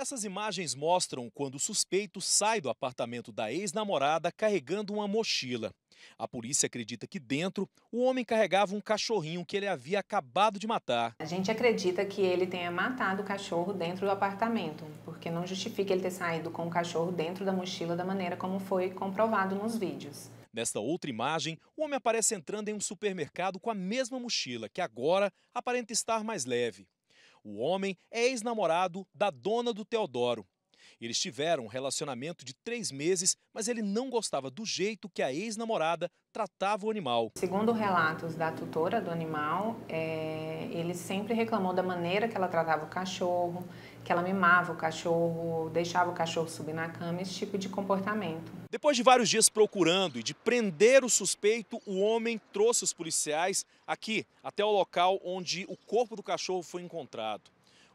Essas imagens mostram quando o suspeito sai do apartamento da ex-namorada carregando uma mochila. A polícia acredita que dentro o homem carregava um cachorrinho que ele havia acabado de matar. A gente acredita que ele tenha matado o cachorro dentro do apartamento, porque não justifica ele ter saído com o cachorro dentro da mochila da maneira como foi comprovado nos vídeos. Nesta outra imagem, o homem aparece entrando em um supermercado com a mesma mochila, que agora aparenta estar mais leve. O homem é ex-namorado da dona do Teodoro. Eles tiveram um relacionamento de três meses, mas ele não gostava do jeito que a ex-namorada tratava o animal. Segundo relatos da tutora do animal, é ele sempre reclamou da maneira que ela tratava o cachorro, que ela mimava o cachorro, deixava o cachorro subir na cama, esse tipo de comportamento. Depois de vários dias procurando e de prender o suspeito, o homem trouxe os policiais aqui até o local onde o corpo do cachorro foi encontrado.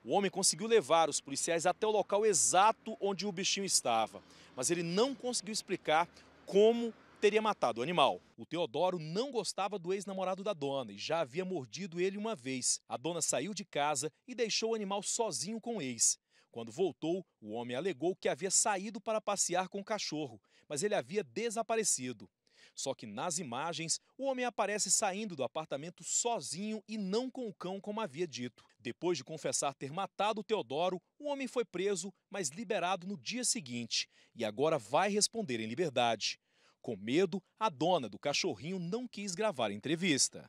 O homem conseguiu levar os policiais até o local exato onde o bichinho estava, mas ele não conseguiu explicar como teria matado o animal. O Teodoro não gostava do ex-namorado da dona e já havia mordido ele uma vez. A dona saiu de casa e deixou o animal sozinho com o ex. Quando voltou, o homem alegou que havia saído para passear com o cachorro, mas ele havia desaparecido. Só que nas imagens, o homem aparece saindo do apartamento sozinho e não com o cão, como havia dito. Depois de confessar ter matado o Teodoro, o homem foi preso, mas liberado no dia seguinte e agora vai responder em liberdade. Com medo, a dona do cachorrinho não quis gravar a entrevista.